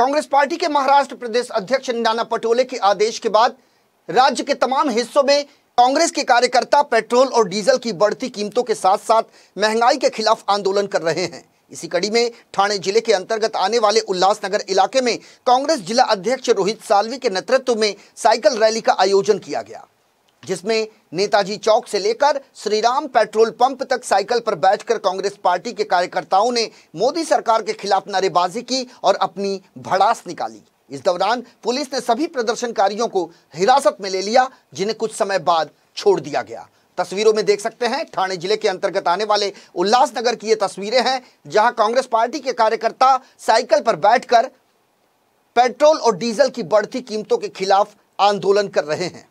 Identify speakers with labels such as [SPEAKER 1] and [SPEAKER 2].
[SPEAKER 1] Congress party के महाराष्ट्र प्रदेश अध्यक्ष नाना पटोले के आदेश के बाद राज्य के तमाम हिस्सों में कांग्रेस के कार्यकर्ता पेट्रोल और डीजल की बढ़ती कीमतों के साथ साथ महंगाई के खिलाफ आंदोलन कर रहे हैं इसी कड़ी में ठाणे जिले के अंतर्गत आने वाले उल्लासनगर इलाके में कांग्रेस जिला अध्यक्ष रोहित सालवी के नेतृत्व में साइकिल रैली का आयोजन किया गया जिसमें नेताजी चौक से लेकर श्रीराम पेट्रोल पंप तक साइकिल पर बैठकर कांग्रेस पार्टी के कार्यकर्ताओं ने मोदी सरकार के खिलाफ नारेबाजी की और अपनी भड़ास निकाली इस दौरान पुलिस ने सभी प्रदर्शनकारियों को हिरासत में ले लिया जिन्हें कुछ समय बाद छोड़ दिया गया तस्वीरों में देख सकते हैं थाने जिले के अंतर्गत आने वाले उल्लासनगर की ये तस्वीरें हैं जहां कांग्रेस पार्टी के कार्यकर्ता साइकिल पर बैठकर पेट्रोल और डीजल की बढ़ती कीमतों के खिलाफ आंदोलन कर रहे हैं